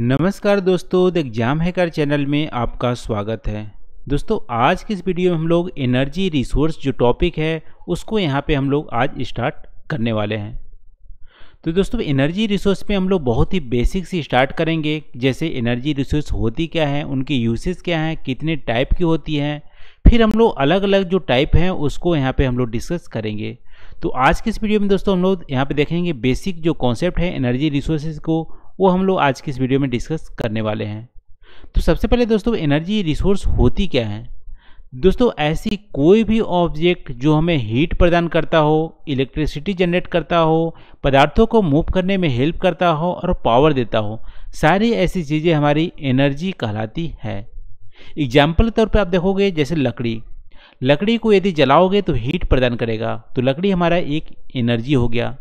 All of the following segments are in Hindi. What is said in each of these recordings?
नमस्कार दोस्तों द एग्जाम हैकर चैनल में आपका स्वागत है दोस्तों आज की इस वीडियो में हम लोग एनर्जी रिसोर्स जो टॉपिक है उसको यहाँ पे हम लोग आज स्टार्ट करने वाले हैं तो दोस्तों एनर्जी रिसोर्स पे हम लोग बहुत ही बेसिक से स्टार्ट करेंगे जैसे एनर्जी रिसोर्स होती क्या है उनकी यूसेज क्या हैं कितने टाइप की होती हैं फिर हम लोग अलग अलग जो टाइप हैं उसको यहाँ पे हम लोग डिस्कस करेंगे तो आज की इस वीडियो में दोस्तों हम लोग यहाँ पे देखेंगे बेसिक जो कॉन्सेप्ट है एनर्जी रिसोर्सेज को वो हम लोग आज की इस वीडियो में डिस्कस करने वाले हैं तो सबसे पहले दोस्तों एनर्जी रिसोर्स होती क्या है दोस्तों ऐसी कोई भी ऑब्जेक्ट जो हमें हीट प्रदान करता हो इलेक्ट्रिसिटी जनरेट करता हो पदार्थों को मूव करने में हेल्प करता हो और पावर देता हो सारी ऐसी चीज़ें हमारी एनर्जी कहलाती है एग्जाम्पल के तौर पर आप देखोगे जैसे लकड़ी लकड़ी को यदि जलाओगे तो हीट प्रदान करेगा तो लकड़ी हमारा एक एनर्जी हो गया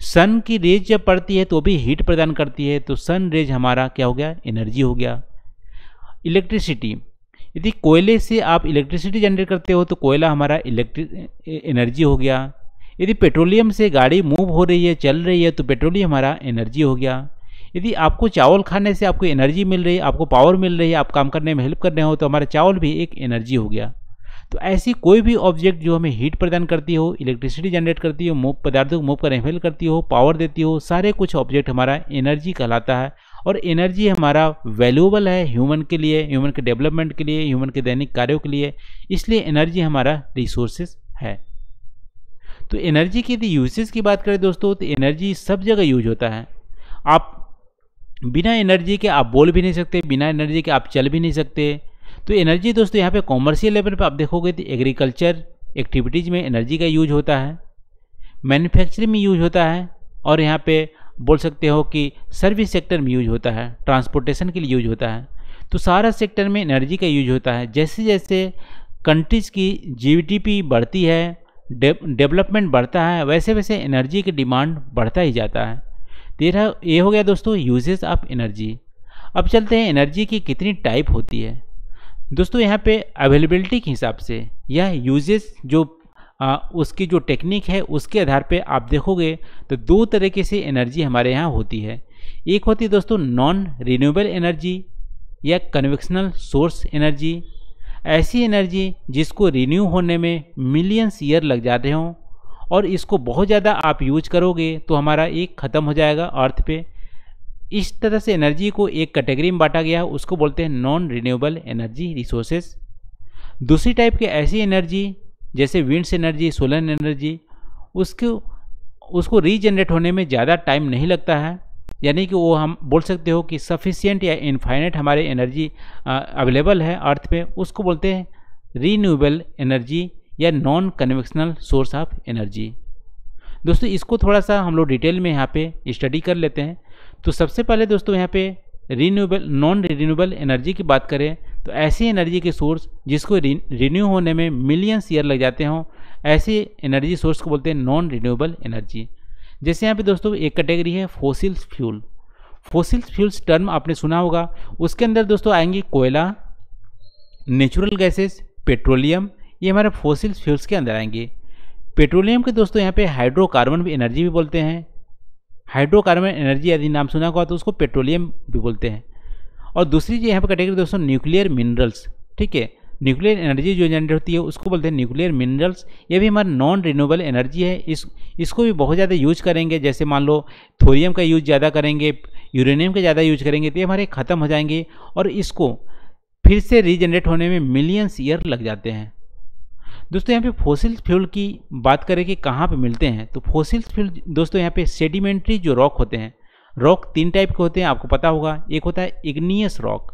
सन की रेज जब पड़ती है तो भी हीट प्रदान करती है तो सन रेज हमारा क्या हो गया एनर्जी हो गया इलेक्ट्रिसिटी यदि कोयले से आप इलेक्ट्रिसिटी जनरेट करते हो तो कोयला हमारा इलेक्ट्रिक एनर्जी हो गया यदि पेट्रोलियम से गाड़ी मूव हो रही है चल रही है तो पेट्रोलियम हमारा एनर्जी हो गया यदि आपको चावल खाने से आपको एनर्जी मिल रही है आपको पावर मिल रही है आप काम करने में हेल्प कर रहे हो तो हमारा चावल भी एक एनर्जी हो गया तो ऐसी कोई भी ऑब्जेक्ट जो हमें हीट प्रदान करती हो इलेक्ट्रिसिटी जनरेट करती हो मूव पदार्थों को मूव कर इन्वेल करती हो पावर देती हो सारे कुछ ऑब्जेक्ट हमारा एनर्जी कहलाता है और एनर्जी हमारा वैल्यूएबल है ह्यूमन के लिए ह्यूमन के डेवलपमेंट के लिए ह्यूमन के दैनिक कार्यों के लिए इसलिए एनर्जी हमारा रिसोर्सेस है तो एनर्जी की यदि यूसेज की बात करें दोस्तों तो एनर्जी सब जगह यूज होता है आप बिना एनर्जी के आप बोल भी नहीं सकते बिना एनर्जी के आप चल भी नहीं सकते तो एनर्जी दोस्तों यहाँ पे कॉमर्शियल लेवल पे आप देखोगे तो एग्रीकल्चर एक्टिविटीज़ में एनर्जी का यूज होता है मैन्युफैक्चरिंग में यूज होता है और यहाँ पे बोल सकते हो कि सर्विस सेक्टर में यूज होता है ट्रांसपोर्टेशन के लिए यूज होता है तो सारा सेक्टर में एनर्जी का यूज होता है जैसे जैसे कंट्रीज़ की जी बढ़ती है डेवलपमेंट बढ़ता है वैसे वैसे एनर्जी की डिमांड बढ़ता ही जाता है तेरह तो ये हो गया दोस्तों यूजेस ऑफ एनर्जी अब चलते हैं एनर्जी की कितनी टाइप होती है दोस्तों यहाँ पे अवेलेबिलिटी के हिसाब से यह यूजेस जो आ, उसकी जो टेक्निक है उसके आधार पे आप देखोगे तो दो तरीके से एनर्जी हमारे यहाँ होती है एक होती है दोस्तों नॉन रिन्यूएबल एनर्जी या कन्वेक्शनल सोर्स एनर्जी ऐसी एनर्जी जिसको रिन्यू होने में मिलियंस ईयर लग जाते हों और इसको बहुत ज़्यादा आप यूज करोगे तो हमारा एक ख़त्म हो जाएगा अर्थ पे इस तरह से एनर्जी को एक कैटेगरी में बांटा गया उसको बोलते हैं नॉन रिन्यूएबल एनर्जी रिसोर्सेज दूसरी टाइप की ऐसी एनर्जी जैसे विंड्स एनर्जी सोलर एनर्जी उसको उसको रीजनरेट होने में ज़्यादा टाइम नहीं लगता है यानी कि वो हम बोल सकते हो कि सफिशियंट या इनफाइनेट हमारे एनर्जी अवेलेबल है अर्थ पे उसको बोलते हैं रीन्यूएबल एनर्जी या non conventional source of energy दोस्तों इसको थोड़ा सा हम लोग डिटेल में यहाँ पे स्टडी कर लेते हैं तो सबसे पहले दोस्तों यहाँ पे रीन्यूएबल नॉन रिन्यूएबल एनर्जी की बात करें तो ऐसी एनर्जी के सोर्स जिसको रीन्यू होने में मिलियंस ईयर लग जाते हों ऐसे एनर्जी सोर्स को बोलते हैं नॉन रिन्यूएबल एनर्जी जैसे यहाँ पे दोस्तों एक कैटेगरी है fossils fuel fossils fuels term आपने सुना होगा उसके अंदर दोस्तों आएंगे कोयला नेचुरल गैसेस पेट्रोलियम ये हमारे फोसिल्स फ्यूल्स के अंदर आएंगे पेट्रोलियम के दोस्तों यहाँ पे हाइड्रोकार्बन भी एनर्जी भी बोलते हैं हाइड्रोकार्बन एनर्जी यदि नाम सुना होगा तो उसको पेट्रोलियम भी बोलते हैं और दूसरी जो यहाँ पर कैटेगरी दोस्तों न्यूक्लियर मिनरल्स ठीक है न्यूक्लियर एनर्जी जो जनरेट होती है उसको बोलते हैं न्यूक्लियर मिनरल्स ये भी हमारा नॉन रिन्यूएबल एनर्जी है इस इसको भी बहुत ज़्यादा यूज करेंगे जैसे मान लो थोरियम का यूज ज़्यादा करेंगे यूरेनियम का ज़्यादा यूज करेंगे तो ये हमारे ख़त्म हो जाएंगे और इसको फिर से रीजनरेट होने में मिलियंस ईयर लग जाते हैं दोस्तों यहाँ पे फोसिल फ्यूल की बात करें कि कहाँ पे मिलते हैं तो फोसिल फ्यूल दोस्तों यहाँ पे सेडिमेंट्री जो रॉक होते हैं रॉक तीन टाइप के होते हैं आपको पता होगा एक होता है इग्नियस रॉक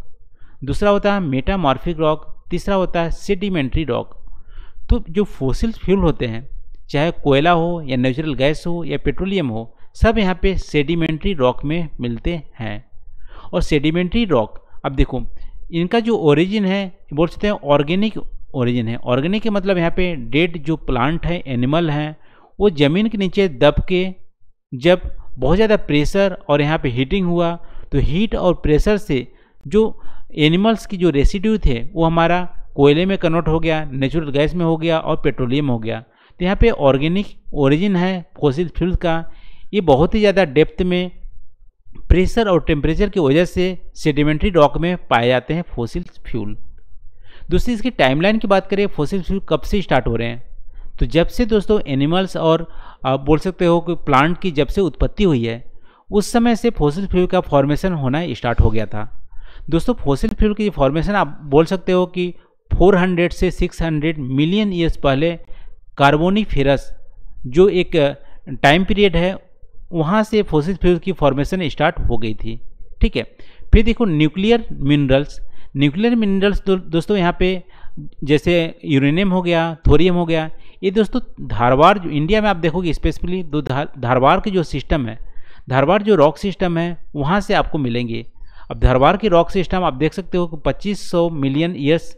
दूसरा होता है मेटामॉर्फिक रॉक तीसरा होता है सेडिमेंट्री रॉक तो जो फोसिल फ्यूल होते हैं चाहे कोयला हो या नेचुरल गैस हो या पेट्रोलियम हो सब यहाँ पर सेडिमेंट्री रॉक में मिलते हैं और सेडिमेंट्री रॉक अब देखो इनका जो ओरिजिन है बोल सकते हैं ऑर्गेनिक ओरिजिन है ऑर्गेनिक के मतलब यहाँ पे डेड जो प्लांट है एनिमल हैं वो ज़मीन के नीचे दब के जब बहुत ज़्यादा प्रेशर और यहाँ पे हीटिंग हुआ तो हीट और प्रेशर से जो एनिमल्स की जो रेसिड्यू थे वो हमारा कोयले में कन्वर्ट हो गया नेचुरल गैस में हो गया और पेट्रोलियम हो गया तो यहाँ पे ऑर्गेनिक ओरिजिन है फोसिल फ्यूल का ये बहुत ही ज़्यादा डेप्थ में प्रेशर और टेम्परेचर की वजह से सेडिमेंट्री रॉक में पाए जाते हैं फोसिल फ्यूल दूसरी इसकी टाइमलाइन की बात करें फोसिल फ्यूल कब से स्टार्ट हो रहे हैं तो जब से दोस्तों एनिमल्स और आप बोल सकते हो कि प्लांट की जब से उत्पत्ति हुई है उस समय से फोसिल फ्यूल का फॉर्मेशन होना स्टार्ट हो गया था दोस्तों फोसिल फ्यूल की फॉर्मेशन आप बोल सकते हो कि 400 से 600 मिलियन ईयर्स पहले कार्बोनी फिरस जो एक टाइम पीरियड है वहाँ से फोसिल फ्यूल की फॉर्मेशन स्टार्ट हो गई थी ठीक है फिर देखो न्यूक्लियर मिनरल्स न्यूक्लियर मिनरल्स दोस्तों यहाँ पे जैसे यूरेनियम हो गया थोरियम हो गया ये दोस्तों धारवाड़ इंडिया में आप देखोगे स्पेसिफिकली दो धारवाड़ के जो सिस्टम है धारवाड़ जो रॉक सिस्टम है वहाँ से आपको मिलेंगे अब धारवाड़ के रॉक सिस्टम आप देख सकते हो कि 2500 मिलियन ईयर्स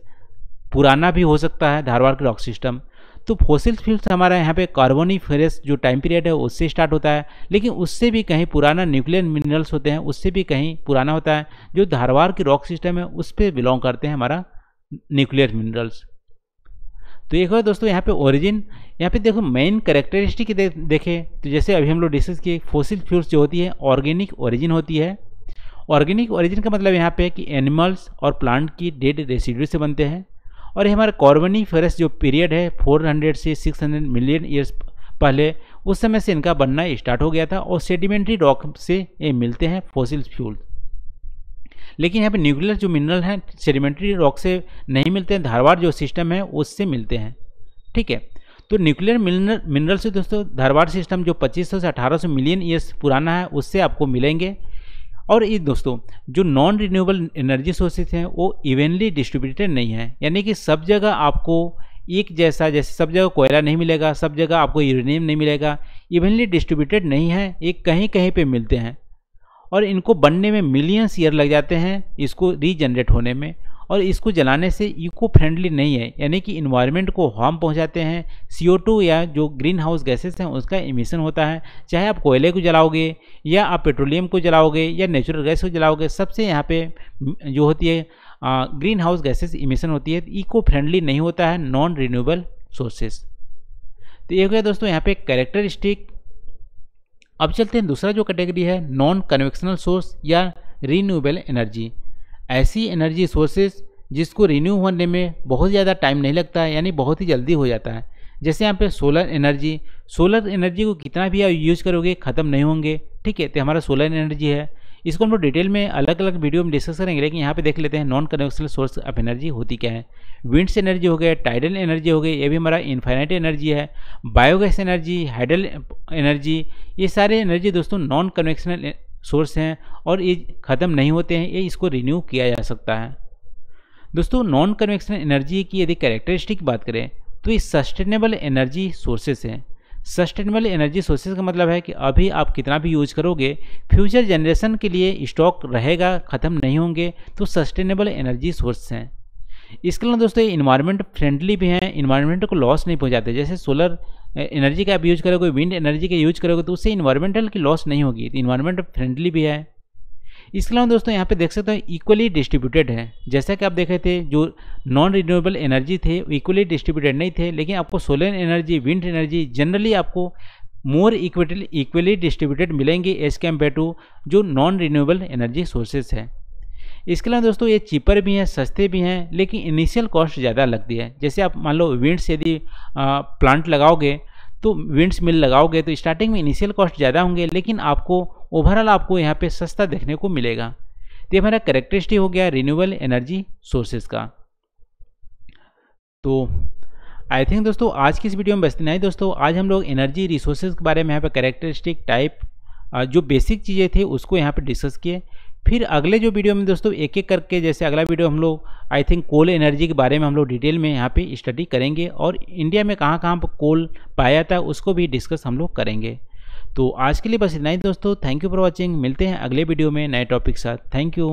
पुराना भी हो सकता है धारवाड़ के रॉक सिस्टम तो फोसिल फ्यूल्स हमारा यहाँ पे फेरेस जो टाइम पीरियड है उससे स्टार्ट होता है लेकिन उससे भी कहीं पुराना न्यूक्लियर मिनरल्स होते हैं उससे भी कहीं पुराना होता है जो धारवार की रॉक सिस्टम है उस पर बिलोंग करते हैं हमारा न्यूक्लियर मिनरल्स तो एक और दोस्तों यहाँ पे ओरिजिन यहाँ पे देखो मेन करेक्टरिस्टिक दे, देखें तो जैसे अभी हम लोग डिस्कस किए फोसिल फ्यूल्स जो होती है ऑर्गेनिक ओरिजिन होती है ऑर्गेनिक ओरिजिन का मतलब यहाँ पे कि एनिमल्स और प्लांट की डेड रेसिड्यू से बनते हैं और ये हमारा फेरस जो पीरियड है 400 से 600 मिलियन ईयर्स पहले उस समय से इनका बनना स्टार्ट हो गया था और सेडिमेंट्री रॉक से ये मिलते हैं फोसिल फ्यूल लेकिन यहाँ पे न्यूक्लियर जो मिनरल हैं सेडिमेंट्री रॉक से नहीं मिलते हैं धारवाड़ जो सिस्टम है उससे मिलते हैं ठीक है तो न्यूक्लियर मिनरल मिनरल से दोस्तों धारवाड़ सिस्टम जो 2500 से 1800 मिलियन ईयर्स पुराना है उससे आपको मिलेंगे और ये दोस्तों जो नॉन रिन्यूएबल एनर्जी सोर्सेज हैं वो इवेंटली डिस्ट्रीब्यूटेड नहीं है यानी कि सब जगह आपको एक जैसा जैसे सब जगह कोयला नहीं मिलेगा सब जगह आपको यूरेनियम नहीं मिलेगा इवेंटली डिस्ट्रीब्यूटेड नहीं है ये कहीं कहीं पे मिलते हैं और इनको बनने में मिलियंस ईयर लग जाते हैं इसको रीजनरेट होने में और इसको जलाने से इको फ्रेंडली नहीं है यानी कि इन्वायरमेंट को हार्म पहुंचाते हैं टू या जो ग्रीन हाउस गैसेस हैं उसका इमिशन होता है चाहे आप कोयले को जलाओगे या आप पेट्रोलियम को जलाओगे या नेचुरल गैस को जलाओगे सबसे यहाँ पे जो होती है ग्रीन हाउस गैसेज इमिशन होती है इको फ्रेंडली नहीं होता है नॉन रिन्यूएबल सोर्सेस तो ये हो गया दोस्तों यहाँ पे कैरेक्टरिस्टिक अब चलते हैं दूसरा जो कैटेगरी है नॉन कन्वेक्शनल सोर्स या रीन्यूएबल एनर्जी ऐसी एनर्जी सोर्सेस जिसको रिन्यू होने में बहुत ज़्यादा टाइम नहीं लगता है यानी बहुत ही जल्दी हो जाता है जैसे यहाँ पे सोलर एनर्जी सोलर एनर्जी को कितना भी आप यूज़ करोगे ख़त्म नहीं होंगे ठीक है तो हमारा सोलर एनर्जी है इसको हम लोग डिटेल में अलग अलग वीडियो में डिस्कस करेंगे लेकिन यहाँ पे देख लेते हैं non conventional source of energy होती क्या है विंड्स एनर्जी हो गया टाइडल एनर्जी हो गई ये भी हमारा इन्फाइनाइट एनर्जी है बायोगैस एनर्जी हाइडल एनर्जी ये सारे एनर्जी दोस्तों नॉन कन्वेक्शनल सोर्स हैं और ये ख़त्म नहीं होते हैं ये इसको रिन्यू किया जा सकता है दोस्तों नॉन कन्वेक्शन एनर्जी की यदि कैरेक्टरिस्टिक की बात करें तो ये सस्टेनेबल एनर्जी सोर्सेस हैं सस्टेनेबल एनर्जी सोर्सेज का मतलब है कि अभी आप कितना भी यूज करोगे फ्यूचर जनरेशन के लिए स्टॉक रहेगा ख़त्म नहीं होंगे तो सस्टेनेबल एनर्जी सोर्स हैं इसके अलावा दोस्तों इन्वायरमेंट फ्रेंडली भी हैं इन्वायरमेंट को लॉस नहीं पहुँचाते जैसे सोलर एनर्जी का आप यूज करोगे विंड एनर्जी का यूज करोगे तो उससे इन्वायरमेंटल की लॉस नहीं होगी तो इन्वायरमेंट फ्रेंडली भी है इसके अलावा दोस्तों यहाँ पे देख सकते हो इक्वली डिस्ट्रीब्यूटेड है जैसा कि आप देखे थे जो नॉन रिन्यूएबल एनर्जी थे इक्वली डिस्ट्रीब्यूटेड नहीं थे लेकिन आपको solar energy wind energy generally आपको मोर इक्वेटल इक्वली डिस्ट्रीब्यूटेड मिलेंगे एज कम्पेयर टू जो नॉन रिन्यूएबल एनर्जी सोर्सेज है इसके अलावा दोस्तों ये चीपर भी हैं सस्ते भी हैं लेकिन इनिशियल कॉस्ट ज़्यादा लगती है जैसे आप मान लो विंड्स यदि प्लांट लगाओगे तो विंड्स मिल लगाओगे तो स्टार्टिंग में इनिशियल कॉस्ट ज़्यादा होंगे लेकिन आपको ओवरऑल आपको यहाँ पे सस्ता देखने को मिलेगा तो ये हमारा करेक्टरिस्टिक हो गया रिन्यूबल एनर्जी सोर्सेज का तो आई थिंक दोस्तों आज की इस वीडियो में बचते नहीं दोस्तों आज हम लोग एनर्जी रिसोर्सेज के बारे में यहाँ पर करेक्टरिस्टिक टाइप जो बेसिक चीज़ें थी उसको यहाँ पर डिस्कस किए फिर अगले जो वीडियो में दोस्तों एक एक करके जैसे अगला वीडियो हम लोग आई थिंक कोल एनर्जी के बारे में हम लोग डिटेल में यहाँ पे स्टडी करेंगे और इंडिया में कहाँ कहाँ पर कोल पाया था उसको भी डिस्कस हम लोग करेंगे तो आज के लिए बस इतना ही दोस्तों थैंक यू फॉर वॉचिंग मिलते हैं अगले वीडियो में नए टॉपिक साथ थैंक यू